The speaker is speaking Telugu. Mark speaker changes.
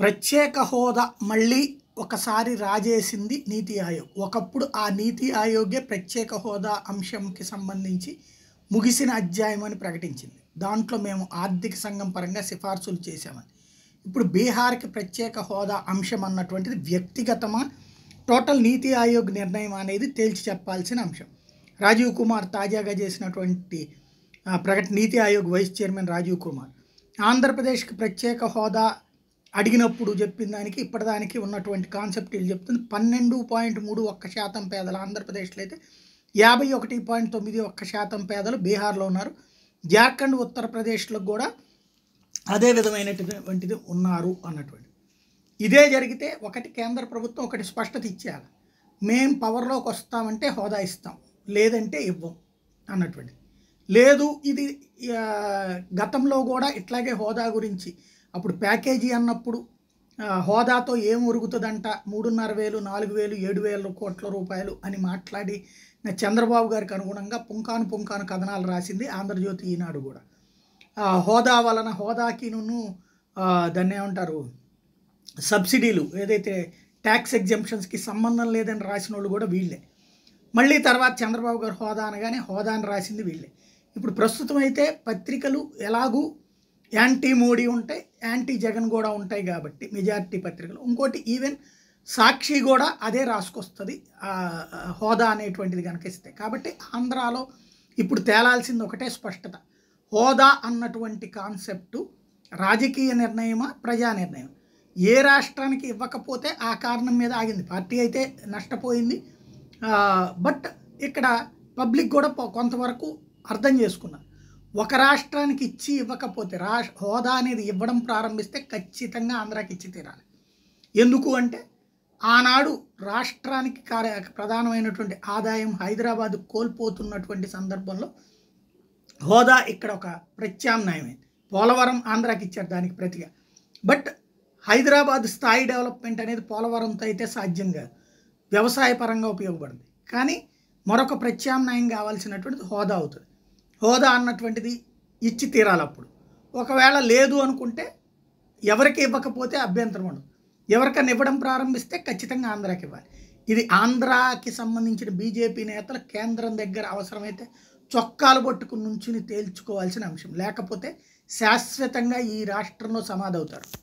Speaker 1: ప్రత్యేక హోదా మళ్ళీ ఒకసారి రాజేసింది నీతి ఆయోగ్ ఒకప్పుడు ఆ నీతి ఆయోగే ప్రత్యేక హోదా అంశంకి సంబంధించి ముగిసిన అధ్యాయం అని ప్రకటించింది దాంట్లో మేము ఆర్థిక సంఘం పరంగా సిఫార్సులు చేశామని ఇప్పుడు బీహార్కి ప్రత్యేక హోదా అంశం అన్నటువంటిది వ్యక్తిగతమా టోటల్ నీతి ఆయోగ్ నిర్ణయం అనేది తేల్చి చెప్పాల్సిన అంశం రాజీవ్ కుమార్ తాజాగా చేసినటువంటి ప్రకటన నీతి ఆయోగ్ వైస్ చైర్మన్ రాజీవ్ కుమార్ ఆంధ్రప్రదేశ్కి ప్రత్యేక హోదా అడిగినప్పుడు చెప్పిన దానికి ఇప్పటిదానికి ఉన్నటువంటి కాన్సెప్ట్ వీళ్ళు చెప్తుంది పన్నెండు పాయింట్ మూడు ఒక్క శాతం పేదలు ఆంధ్రప్రదేశ్లో అయితే యాభై ఒకటి పాయింట్ తొమ్మిది ఒక్క శాతం పేదలు బీహార్లో ఉన్నారు జార్ఖండ్ ఉత్తరప్రదేశ్లో కూడా అదే విధమైనటువంటిది ఉన్నారు అన్నటువంటి ఇదే జరిగితే ఒకటి కేంద్ర ప్రభుత్వం ఒకటి స్పష్టత ఇచ్చేయాలి మేము పవర్లోకి వస్తామంటే హోదా ఇస్తాం లేదంటే ఇవ్వం అన్నటువంటి లేదు ఇది గతంలో కూడా ఇట్లాగే హోదా గురించి అప్పుడు ప్యాకేజీ అన్నప్పుడు హోదాతో ఏం ఒరుగుతుందంట మూడున్నర వేలు నాలుగు వేలు ఏడు వేల కోట్ల రూపాయలు అని మాట్లాడి చంద్రబాబు గారికి అనుగుణంగా పుంకాను పుంకాను కథనాలు రాసింది ఆంధ్రజ్యోతి ఈనాడు కూడా హోదా వలన హోదాకి హోదాకిను దాన్ని ఏమంటారు సబ్సిడీలు ఏదైతే ట్యాక్స్ ఎగ్జంప్షన్స్కి సంబంధం లేదని రాసిన వాళ్ళు కూడా వీళ్ళే మళ్ళీ తర్వాత చంద్రబాబు గారు హోదా అనగానే హోదా అని రాసింది వీళ్ళే ఇప్పుడు ప్రస్తుతం అయితే పత్రికలు ఎలాగూ యాంటీ మోడీ ఉంటాయి యాంటీ జగన్ కూడా ఉంటాయి కాబట్టి మెజార్టీ పత్రికలు ఇంకోటి ఈవెన్ సాక్షి కూడా అదే రాసుకొస్తుంది హోదా అనేటువంటిది కనుక ఇస్తే కాబట్టి ఆంధ్రాలో ఇప్పుడు తేలాల్సింది ఒకటే స్పష్టత హోదా అన్నటువంటి కాన్సెప్టు రాజకీయ నిర్ణయమా ప్రజా నిర్ణయం ఏ రాష్ట్రానికి ఇవ్వకపోతే ఆ కారణం మీద ఆగింది పార్టీ అయితే నష్టపోయింది బట్ ఇక్కడ పబ్లిక్ కూడా కొంతవరకు అర్థం చేసుకున్నారు ఒక రాష్ట్రానికి ఇచ్చి ఇవ్వకపోతే రాష్ హోదా అనేది ఇవ్వడం ప్రారంభిస్తే ఖచ్చితంగా ఆంధ్రాకి ఇచ్చి తీరాలి ఎందుకు అంటే ఆనాడు రాష్ట్రానికి కార్య ప్రధానమైనటువంటి ఆదాయం హైదరాబాద్ కోల్పోతున్నటువంటి సందర్భంలో హోదా ఇక్కడ ఒక ప్రత్యామ్నాయమైంది పోలవరం ఆంధ్రాకి ఇచ్చారు దానికి ప్రతిగా బట్ హైదరాబాద్ స్థాయి డెవలప్మెంట్ అనేది పోలవరంతో అయితే సాధ్యం కాదు వ్యవసాయ పరంగా ఉపయోగపడింది కానీ మరొక ప్రత్యామ్నాయం కావాల్సినటువంటిది హోదా అవుతుంది హోదా అన్నటువంటిది ఇచ్చి తీరాలి అప్పుడు ఒకవేళ లేదు అనుకుంటే ఎవరికి ఇవ్వకపోతే అభ్యంతరం ఉండదు ఎవరికైనా ఇవ్వడం ప్రారంభిస్తే ఖచ్చితంగా ఆంధ్రాకి ఇవ్వాలి ఇది ఆంధ్రాకి సంబంధించిన బీజేపీ నేతలు కేంద్రం దగ్గర అవసరమైతే చొక్కాలు పట్టుకుని నుంచి తేల్చుకోవాల్సిన అంశం లేకపోతే శాశ్వతంగా ఈ రాష్ట్రంలో సమాధవుతారు